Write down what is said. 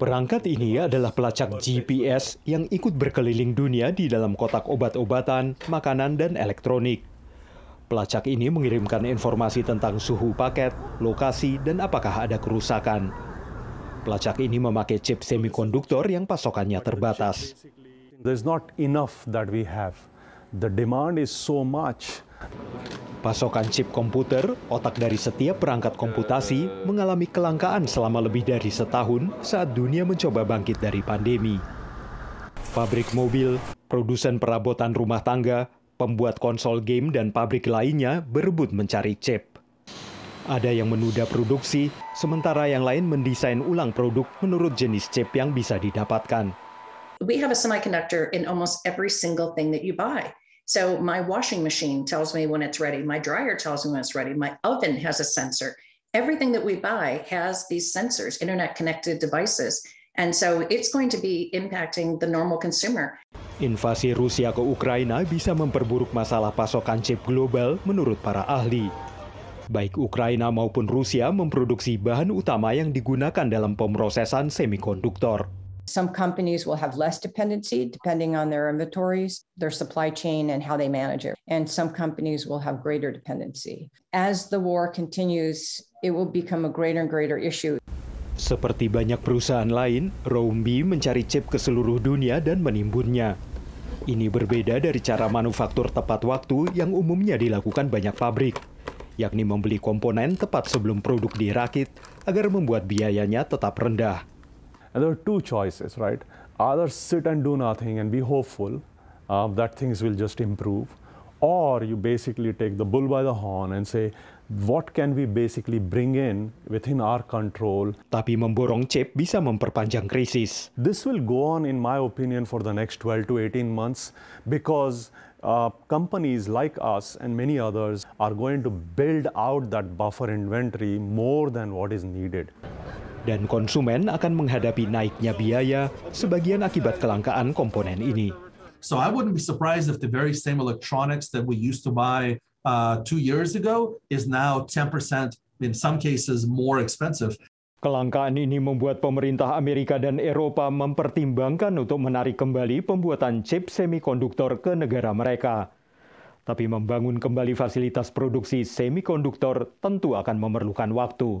Perangkat ini adalah pelacak GPS yang ikut berkeliling dunia di dalam kotak obat-obatan, makanan, dan elektronik. Pelacak ini mengirimkan informasi tentang suhu paket, lokasi, dan apakah ada kerusakan. Pelacak ini memakai chip semikonduktor yang pasokannya terbatas. There's not enough that we have. The demand is so much. Pasokan chip komputer, otak dari setiap perangkat komputasi, mengalami kelangkaan selama lebih dari setahun saat dunia mencoba bangkit dari pandemi. Pabrik mobil, produsen perabotan rumah tangga, pembuat konsol game, dan pabrik lainnya berebut mencari chip. Ada yang menunda produksi, sementara yang lain mendesain ulang produk menurut jenis chip yang bisa didapatkan. We have a semiconductor in almost every single thing that you buy. So my washing machine tells me when it's ready. My dryer tells me when it's ready. My oven has a sensor. Everything that we buy has these sensors, internet connected devices. And so it's going to be impacting the normal consumer. Invasi Rusia ke Ukraina bisa memperburuk masalah pasokan chip global menurut para ahli. Baik Ukraina maupun Rusia memproduksi bahan utama yang digunakan dalam pemrosesan semikonduktor. Some companies will have less dependency depending on their inventories, their supply chain, and how they manage it. And some companies will have greater dependency. As the war continues, it will become a greater and greater issue. Seperti banyak perusahaan lain, Rombi mencari chip ke seluruh dunia dan menimbunnya. Ini berbeda dari cara manufaktur tepat waktu yang umumnya dilakukan banyak pabrik, yakni membeli komponen tepat sebelum produk dirakit agar membuat biayanya tetap rendah. And there are two choices, right? Either sit and do nothing and be hopeful uh, that things will just improve, or you basically take the bull by the horn and say, what can we basically bring in within our control? Tapi memborong chip bisa memperpanjang krisis. This will go on, in my opinion, for the next 12 to 18 months because uh, companies like us and many others are going to build out that buffer inventory more than what is needed. dan konsumen akan menghadapi naiknya biaya sebagian akibat kelangkaan komponen ini. So I wouldn't be surprised if the very same electronics that we used to buy uh, two years ago is now 10% in some cases more expensive. Kelangkaan ini membuat pemerintah Amerika dan Eropa mempertimbangkan untuk menarik kembali pembuatan chip semikonduktor ke negara mereka. Tapi membangun kembali fasilitas produksi semikonduktor tentu akan memerlukan waktu.